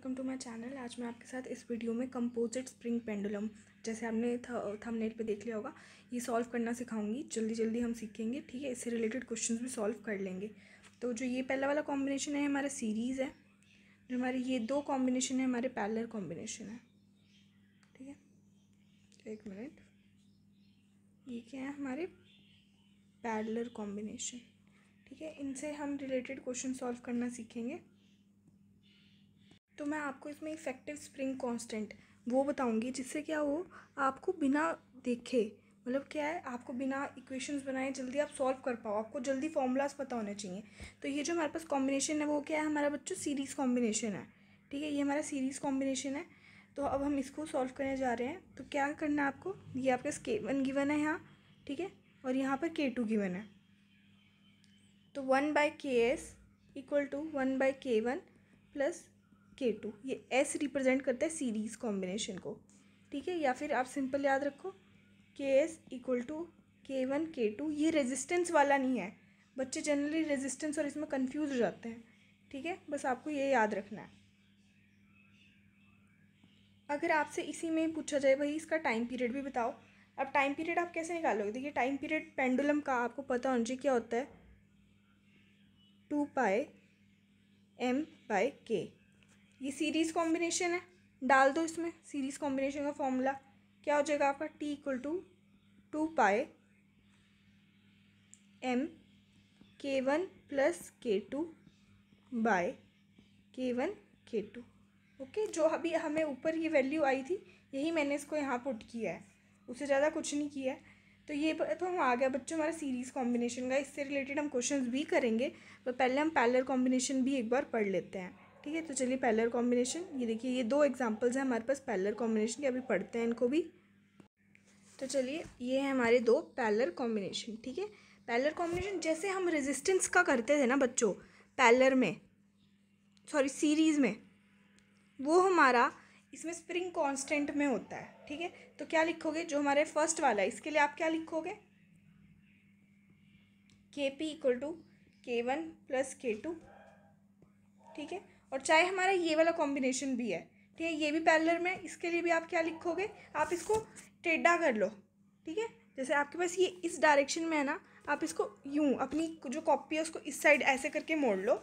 welcome to my channel आज मैं आपके साथ इस वीडियो में कंपोजिट स्प्रिंग पेंडुलम जैसे आपने थंबनेल पे देख लिया होगा ये सॉल्व करना सिखाऊंगी जल्दी जल्दी हम सीखेंगे ठीक है इससे रिलेटेड क्वेश्चंस भी सॉल्व कर लेंगे तो जो ये पहला वाला कॉम्बिनेशन है हमारा सीरीज़ है जो हमारे ये दो कॉम्बिनेशन है हमारे पैलर कॉम्बिनेशन है ठीक है तो एक मिनट ये क्या है हमारे पैरलर कॉम्बिनेशन ठीक है इनसे हम रिलेटेड क्वेश्चन सॉल्व करना सीखेंगे तो मैं आपको इसमें इफ़ेक्टिव स्प्रिंग कांस्टेंट वो बताऊंगी जिससे क्या हो आपको बिना देखे मतलब क्या है आपको बिना इक्वेशंस बनाए जल्दी आप सॉल्व कर पाओ आपको जल्दी फॉर्मूलाज पता होने चाहिए तो ये जो हमारे पास कॉम्बिनेशन है वो क्या है हमारा बच्चों सीरीज़ कॉम्बिनेशन है ठीक है ये हमारा सीरीज़ कॉम्बिनेशन है तो अब हम इसको सॉल्व करने जा रहे हैं तो क्या करना है आपको ये आपके के वन गिवन है यहाँ ठीक है और यहाँ पर के टू गिवन है तो one by K S equal to one by K one plus K two ये एस रिप्रेजेंट करता है सीरीज़ कॉम्बिनेशन को ठीक है या फिर आप सिंपल याद रखो K S equal to K one K two ये रेजिस्टेंस वाला नहीं है बच्चे जनरली रेजिस्टेंस और इसमें कंफ्यूज हो जाते हैं ठीक है बस आपको ये याद रखना है अगर आपसे इसी में पूछा जाए भाई इसका टाइम पीरियड भी बताओ अब टाइम पीरियड आप कैसे निकालोगे देखिए टाइम पीरियड पेंडुलम का आपको पता होना चाहिए क्या होता है टू पाए एम बाय के ये सीरीज़ कॉम्बिनेशन है डाल दो इसमें सीरीज़ कॉम्बिनेशन का फॉर्मूला क्या हो जाएगा आपका T equal to two pi M K one plus K two by K one K two okay जो अभी हमें ऊपर ये वैल्यू आई थी यही मैंने इसको यहाँ पुट किया है उससे ज़्यादा कुछ नहीं किया है तो ये तो हम आ गया बच्चों हमारा सीरीज़ कॉम्बिनेशन का इससे रिलेटेड हम क्वेश्चंस भी करेंगे पर पहले हम पैलर कॉम्बिनेशन भी एक बार पढ़ लेते हैं ठीक है तो चलिए पैलर कॉम्बिनेशन ये देखिए ये दो एग्जाम्पल्स हैं हमारे पास पैलर कॉम्बिनेशन के अभी पढ़ते हैं इनको भी तो चलिए ये है हमारे दो पैलर कॉम्बिनेशन ठीक है पैलर कॉम्बिनेशन जैसे हम रेजिस्टेंस का करते थे ना बच्चों पैलर में सॉरी सीरीज़ में वो हमारा इसमें स्प्रिंग कांस्टेंट में होता है ठीक है तो क्या लिखोगे जो हमारे फर्स्ट वाला है इसके लिए आप क्या लिखोगे K P equal to K one plus K two ठीक है और चाहे हमारा ये वाला कॉम्बिनेशन भी है ठीक है ये भी पैलर में इसके लिए भी आप क्या लिखोगे आप इसको टेढ़ा कर लो ठीक है जैसे आपके पास ये इस डायरेक्शन में है ना आप इसको यूँ अपनी जो कॉपी है उसको इस साइड ऐसे करके मोड़ लो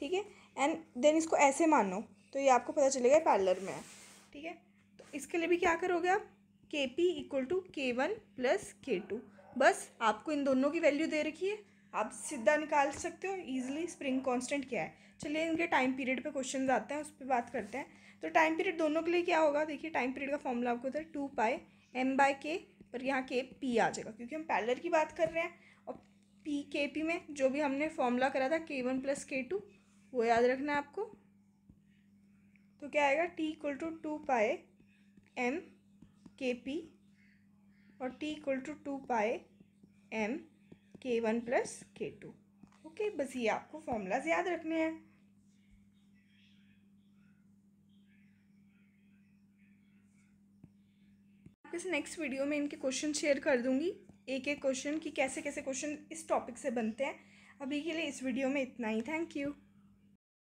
ठीक है एंड देन इसको ऐसे मानो तो ये आपको पता चलेगा पार्लर में है ठीक है तो इसके लिए भी क्या करोगे आप K P equal to K one plus K two बस आपको इन दोनों की वैल्यू दे रखी है आप सीधा निकाल सकते हो ईजिली स्प्रिंग कॉन्स्टेंट क्या है चलिए इनके टाइम पीरियड पे क्वेश्चन आते हैं उस पर बात करते हैं तो टाइम पीरियड दोनों के लिए क्या होगा देखिए टाइम पीरियड का फॉर्मूला आपको होता है टू पाई एम बाय के पर यहाँ के पी आ जाएगा क्योंकि हम पैलर की बात कर रहे हैं और पी के पी में जो भी हमने फॉर्मूला करा था के वन प्लस के टू वो याद रखना है आपको तो क्या आएगा T equal to two pi M K P और T equal to two pi M K one plus K two okay बस ये आपको फॉर्मूलाज याद रखने हैं आपके नेक्स्ट वीडियो में इनके क्वेश्चन शेयर कर दूंगी एक एक क्वेश्चन कि कैसे कैसे क्वेश्चन इस टॉपिक से बनते हैं अभी के लिए इस वीडियो में इतना ही थैंक यू